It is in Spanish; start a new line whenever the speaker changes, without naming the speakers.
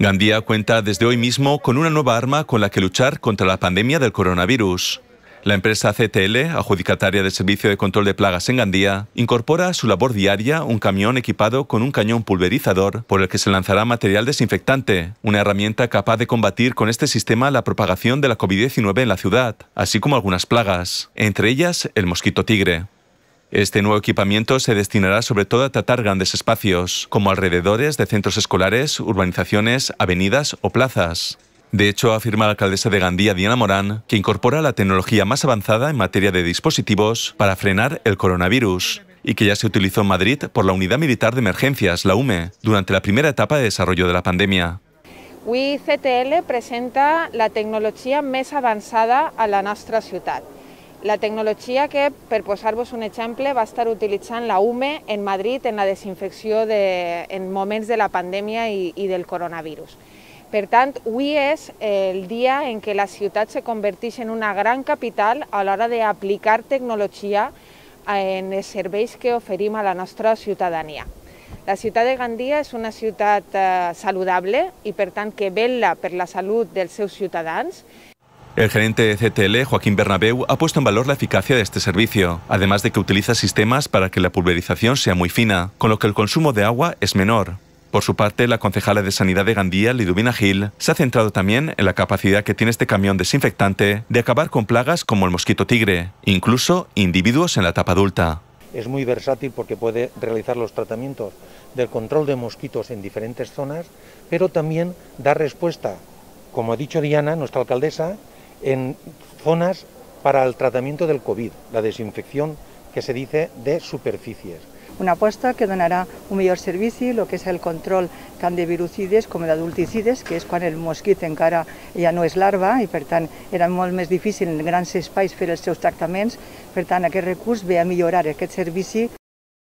Gandía cuenta desde hoy mismo con una nueva arma con la que luchar contra la pandemia del coronavirus. La empresa CTL, adjudicataria del Servicio de Control de Plagas en Gandía, incorpora a su labor diaria un camión equipado con un cañón pulverizador por el que se lanzará material desinfectante, una herramienta capaz de combatir con este sistema la propagación de la COVID-19 en la ciudad, así como algunas plagas, entre ellas el mosquito tigre. Este nuevo equipamiento se destinará sobre todo a tratar grandes espacios, como alrededores de centros escolares, urbanizaciones, avenidas o plazas. De hecho, afirma la alcaldesa de Gandía, Diana Morán, que incorpora la tecnología más avanzada en materia de dispositivos para frenar el coronavirus y que ya se utilizó en Madrid por la Unidad Militar de Emergencias, la UME, durante la primera etapa de desarrollo de la pandemia.
UICTL presenta la tecnología más avanzada a la nuestra ciudad. La tecnologia que, per posar-vos un exemple, va estar utilitzant la UME en Madrid en la desinfecció de, en moments de la pandèmia i, i del coronavirus. Per tant, avui és el dia en què la ciutat se converteix en una gran capital a l'hora d'aplicar tecnologia eh, en els serveis que oferim a la nostra ciutadania. La ciutat de Gandia és una ciutat eh, saludable i, per tant, que vela per la salut dels seus ciutadans
El gerente de CTL, Joaquín Bernabeu, ha puesto en valor la eficacia de este servicio, además de que utiliza sistemas para que la pulverización sea muy fina, con lo que el consumo de agua es menor. Por su parte, la concejala de Sanidad de Gandía, Liduvina Gil, se ha centrado también en la capacidad que tiene este camión desinfectante de acabar con plagas como el mosquito tigre, incluso individuos en la etapa adulta.
Es muy versátil porque puede realizar los tratamientos del control de mosquitos en diferentes zonas, pero también da respuesta, como ha dicho Diana, nuestra alcaldesa, en zonas para el tratamiento del COVID, la desinfección que se dice de superficies.
Una apuesta que donará un millor servicio, lo que és el control tant de virucides com d'adulticides, que és quan el mosquit encara ja no és larva i per tant era molt més difícil en grans espais fer els seus tractaments. Per tant, aquest recurs ve a millorar aquest servici.